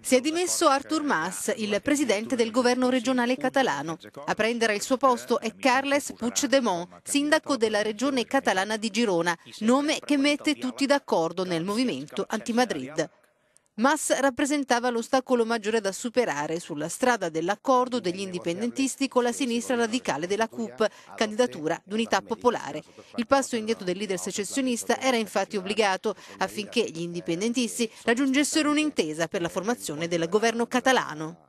Si è dimesso Artur Mas, il presidente del governo regionale catalano. A prendere il suo posto è Carles Puigdemont, sindaco della regione catalana di Girona, nome che mette tutti d'accordo nel movimento anti-Madrid. Mas rappresentava l'ostacolo maggiore da superare sulla strada dell'accordo degli indipendentisti con la sinistra radicale della CUP, candidatura d'unità popolare. Il passo indietro del leader secessionista era infatti obbligato affinché gli indipendentisti raggiungessero un'intesa per la formazione del governo catalano.